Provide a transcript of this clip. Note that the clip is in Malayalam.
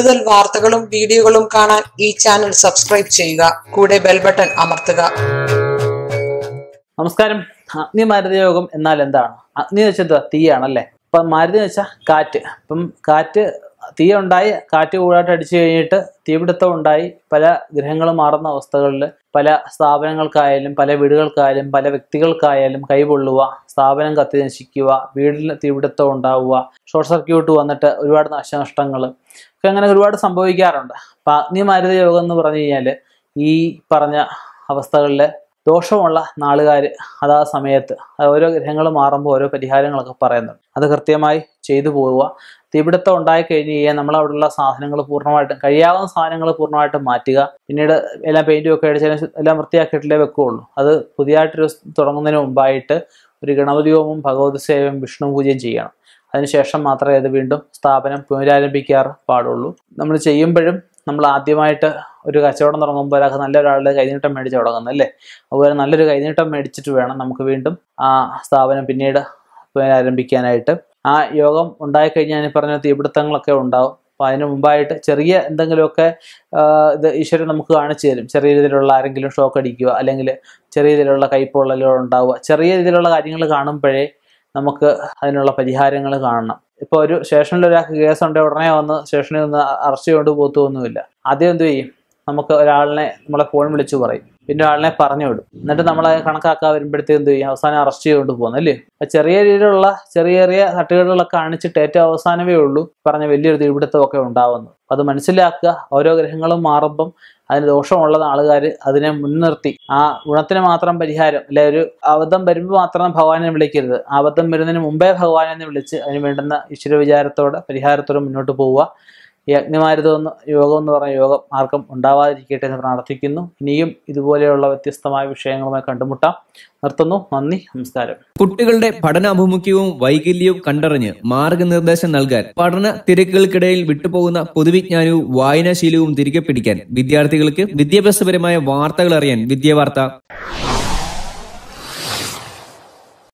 കൂടുതൽ വാർത്തകളും വീഡിയോകളും കാണാൻ ഈ ചാനൽ സബ്സ്ക്രൈബ് ചെയ്യുക കൂടെ ബെൽ ബട്ടൺ അമർത്തുക നമസ്കാരം അഗ്നി മാരുതി യോഗം എന്നാൽ എന്താണ് അഗ്നി എന്ന് വെച്ചാൽ തീയാണല്ലേ അപ്പൊ മാരുതി എന്ന് വെച്ചാൽ കാറ്റ് അപ്പം കാറ്റ് തീ ഉണ്ടായി കാറ്റ് കൂടാട്ട് അടിച്ചു കഴിഞ്ഞിട്ട് തീപിടുത്തം ഉണ്ടായി പല ഗ്രഹങ്ങൾ മാറുന്ന അവസ്ഥകളിൽ പല സ്ഥാപനങ്ങൾക്കായാലും പല വീടുകൾക്കായാലും പല വ്യക്തികൾക്കായാലും കൈപൊള്ളുക സ്ഥാപനം കത്തി നശിക്കുക വീടിൽ തീപിടുത്തം ഉണ്ടാവുക ഷോർട്ട് സർക്യൂട്ട് വന്നിട്ട് ഒരുപാട് നാശനഷ്ടങ്ങൾ ഒക്കെ അങ്ങനെ ഒരുപാട് സംഭവിക്കാറുണ്ട് അപ്പം അഗ്നിമാരുത യോഗം എന്ന് പറഞ്ഞു കഴിഞ്ഞാൽ ഈ പറഞ്ഞ അവസ്ഥകളിലെ ദോഷമുള്ള നാളുകാർ അതാ സമയത്ത് ഓരോ ഗ്രഹങ്ങൾ മാറുമ്പോൾ ഓരോ പരിഹാരങ്ങളൊക്കെ പറയുന്നുണ്ട് അത് കൃത്യമായി ചെയ്തു പോവുക തീപിടുത്തം ഉണ്ടായി കഴിഞ്ഞ് കഴിഞ്ഞാൽ നമ്മൾ അവിടെയുള്ള സാധനങ്ങൾ പൂർണ്ണമായിട്ടും കഴിയാവുന്ന സാധനങ്ങൾ പൂർണ്ണമായിട്ടും മാറ്റുക പിന്നീട് എല്ലാം പെയിൻറ്റും ഒക്കെ അടിച്ചാലും എല്ലാം വൃത്തിയാക്കിയിട്ടില്ലേ വെക്കുകയുള്ളൂ അത് പുതിയതായിട്ടൊരു തുടങ്ങുന്നതിന് മുമ്പായിട്ട് ഒരു ഗണപതി ഹോമം ഭഗവത് സേവയും വിഷ്ണു പൂജയും ചെയ്യണം അതിനുശേഷം മാത്രമേ അത് വീണ്ടും സ്ഥാപനം പുനരാരംഭിക്കാറ് പാടുള്ളൂ നമ്മൾ ചെയ്യുമ്പോഴും നമ്മൾ ആദ്യമായിട്ട് ഒരു കച്ചവടം തുടങ്ങുമ്പോൾ ഒരാൾക്ക് നല്ലൊരാളുടെ കൈനീട്ടം മേടിച്ച് തുടങ്ങുന്നത് അല്ലേ അതുപോലെ നല്ലൊരു കൈനീട്ടം മേടിച്ചിട്ട് വേണം നമുക്ക് വീണ്ടും ആ സ്ഥാപനം പിന്നീട് പുനരാരംഭിക്കാനായിട്ട് ആ യോഗം ഉണ്ടായിക്കഴിഞ്ഞാൽ ഈ പറഞ്ഞ തീപിടുത്തങ്ങളൊക്കെ ഉണ്ടാവും അപ്പോൾ അതിന് മുമ്പായിട്ട് ചെറിയ എന്തെങ്കിലുമൊക്കെ ഇത് ഈശ്വരൻ നമുക്ക് കാണിച്ചു തരും ചെറിയ രീതിയിലുള്ള ആരെങ്കിലും ഷോക്ക് അടിക്കുക അല്ലെങ്കിൽ ചെറിയ രീതിയിലുള്ള കൈപ്പൊള്ളലുകൾ ഉണ്ടാവുക ചെറിയ രീതിയിലുള്ള കാര്യങ്ങൾ കാണുമ്പോഴേ നമുക്ക് അതിനുള്ള പരിഹാരങ്ങൾ കാണണം ഇപ്പൊ ഒരു സ്റ്റേഷനിൽ ഒരാൾക്ക് കേസുണ്ടെങ്കിൽ ഉടനെ വന്ന് സ്റ്റേഷനിൽ നിന്ന് അറസ്റ്റ് കൊണ്ട് പോത്തൊന്നുമില്ല ആദ്യം എന്ത് ചെയ്യും നമുക്ക് ഒരാളിനെ നമ്മളെ ഫോൺ വിളിച്ചു പറയും പിന്നെ ഒരാളിനെ പറഞ്ഞു വിടും എന്നിട്ട് നമ്മളെ കണക്കാക്കാൻ വരുമ്പോഴത്തേക്ക് എന്ത് ചെയ്യും അവസാനം അറസ്റ്റ് ചെയ്തുകൊണ്ട് പോകുന്നു അല്ലേ ചെറിയ രീതിയിലുള്ള ചെറിയ ചെറിയ തട്ടുകളിലൊക്കെ കാണിച്ചിട്ട് ഏറ്റവും അവസാനമേ ഉള്ളൂ പറഞ്ഞ വലിയൊരു തീപിടുത്തമൊക്കെ ഉണ്ടാവുന്നു അത് മനസ്സിലാക്കുക ഓരോ ഗ്രഹങ്ങളും മാറുമ്പം അതിന് ദോഷമുള്ള ആളുകാർ അതിനെ മുൻനിർത്തി ആ ഗുണത്തിന് മാത്രം പരിഹാരം അല്ലെ ഒരു അബദ്ധം വരുമ്പോൾ മാത്രം ഭഗവാനെ വിളിക്കരുത് അബദ്ധം വരുന്നതിന് മുമ്പേ ഭഗവാനെ വിളിച്ച് അതിന് വേണ്ടുന്ന ഈശ്വര വിചാരത്തോടെ പരിഹാരത്തോടെ മുന്നോട്ട് പോവുക ഈ അഗ്നിമാരുതമെന്ന് യോഗം എന്ന് പറഞ്ഞ യോഗം ആർക്കും ഉണ്ടാവാതിരിക്കട്ടെ എന്ന് പ്രാർത്ഥിക്കുന്നു ഇനിയും ഇതുപോലെയുള്ള വ്യത്യസ്തമായ വിഷയങ്ങളുമായി കണ്ടുമുട്ടാം നിർത്തുന്നു നന്ദി നമസ്കാരം കുട്ടികളുടെ പഠനാഭിമുഖ്യവും വൈകല്യവും കണ്ടറിഞ്ഞ് മാർഗനിർദ്ദേശം നൽകാൻ പഠന തിരക്കുകൾക്കിടയിൽ വിട്ടുപോകുന്ന പൊതുവിജ്ഞാനവും വായനാശീലവും തിരികെ പിടിക്കാൻ വിദ്യാർത്ഥികൾക്ക് വിദ്യാഭ്യാസപരമായ വാർത്തകൾ അറിയാൻ വിദ്യാവാർത്ത